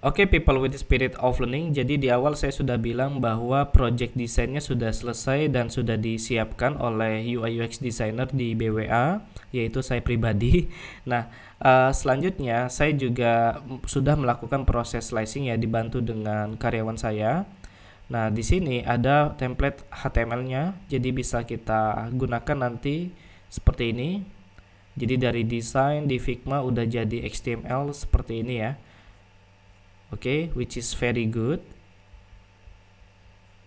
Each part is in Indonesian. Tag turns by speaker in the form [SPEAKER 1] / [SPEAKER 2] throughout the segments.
[SPEAKER 1] Oke, okay, people with spirit of learning. Jadi di awal saya sudah bilang bahwa project desainnya sudah selesai dan sudah disiapkan oleh UI UX designer di BWA, yaitu saya pribadi. Nah, uh, selanjutnya saya juga sudah melakukan proses slicing ya dibantu dengan karyawan saya. Nah, di sini ada template HTML-nya, jadi bisa kita gunakan nanti seperti ini. Jadi dari desain di Figma udah jadi HTML seperti ini ya okay, which is very good.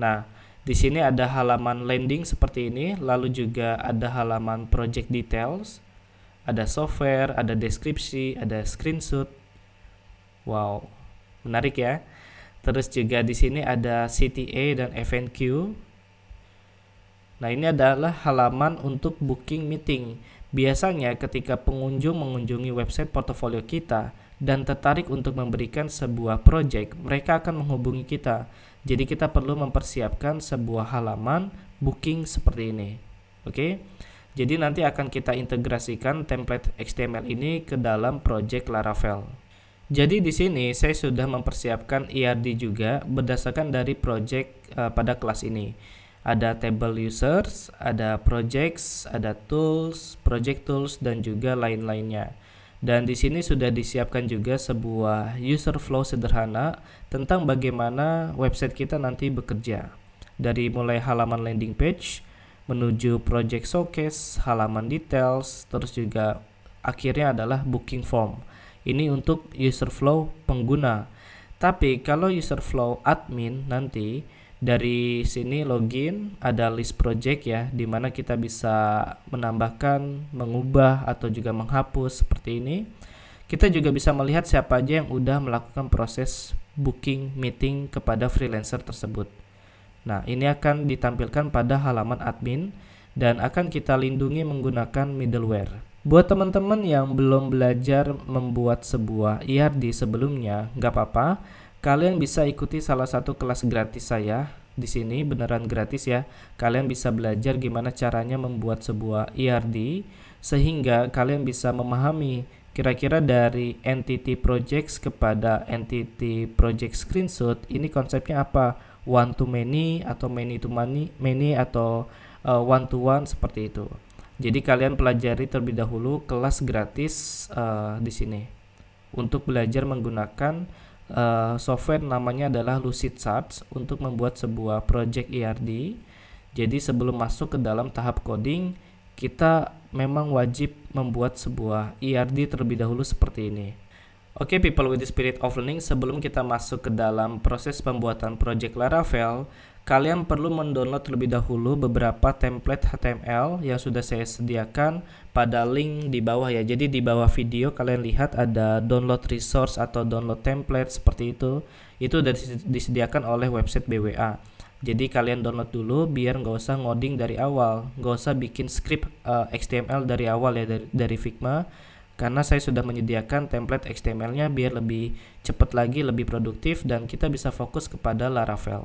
[SPEAKER 1] Nah, di sini ada halaman landing seperti ini, lalu juga ada halaman project details, ada software, ada deskripsi, ada screenshot. Wow, menarik ya. Terus juga di sini ada CTA dan FNQ. Nah, ini adalah halaman untuk booking meeting. Biasanya ketika pengunjung mengunjungi website portofolio kita, dan tertarik untuk memberikan sebuah project, mereka akan menghubungi kita. Jadi kita perlu mempersiapkan sebuah halaman booking seperti ini. Oke. Jadi nanti akan kita integrasikan template HTML ini ke dalam project Laravel. Jadi di sini saya sudah mempersiapkan IRD e juga berdasarkan dari project uh, pada kelas ini. Ada table users, ada projects, ada tools, project tools dan juga lain-lainnya. Dan di sini sudah disiapkan juga sebuah user flow sederhana tentang bagaimana website kita nanti bekerja. Dari mulai halaman landing page menuju project showcase, halaman details, terus juga akhirnya adalah booking form. Ini untuk user flow pengguna. Tapi kalau user flow admin nanti dari sini login ada list project ya di mana kita bisa menambahkan mengubah atau juga menghapus seperti ini kita juga bisa melihat siapa aja yang udah melakukan proses booking meeting kepada freelancer tersebut nah ini akan ditampilkan pada halaman admin dan akan kita lindungi menggunakan middleware Buat teman-teman yang belum belajar membuat sebuah ERD sebelumnya, nggak apa-apa. Kalian bisa ikuti salah satu kelas gratis saya di sini beneran gratis ya. Kalian bisa belajar gimana caranya membuat sebuah ERD sehingga kalian bisa memahami kira-kira dari entity projects kepada entity project screenshot ini konsepnya apa? One to many atau many to many, many atau uh, one to one seperti itu. Jadi kalian pelajari terlebih dahulu kelas gratis uh, di sini untuk belajar menggunakan uh, software namanya adalah Lucid Charts untuk membuat sebuah project ERD. Jadi sebelum masuk ke dalam tahap coding, kita memang wajib membuat sebuah ERD terlebih dahulu seperti ini. Oke okay, people with the spirit of learning, sebelum kita masuk ke dalam proses pembuatan project Laravel, kalian perlu mendownload terlebih dahulu beberapa template HTML yang sudah saya sediakan pada link di bawah ya. Jadi di bawah video kalian lihat ada download resource atau download template seperti itu. Itu sudah disediakan oleh website BWA. Jadi kalian download dulu biar nggak usah ngoding dari awal, nggak usah bikin script uh, eh, HTML dari awal ya dari, dari Figma karena saya sudah menyediakan template HTML-nya biar lebih cepat lagi, lebih produktif dan kita bisa fokus kepada Laravel.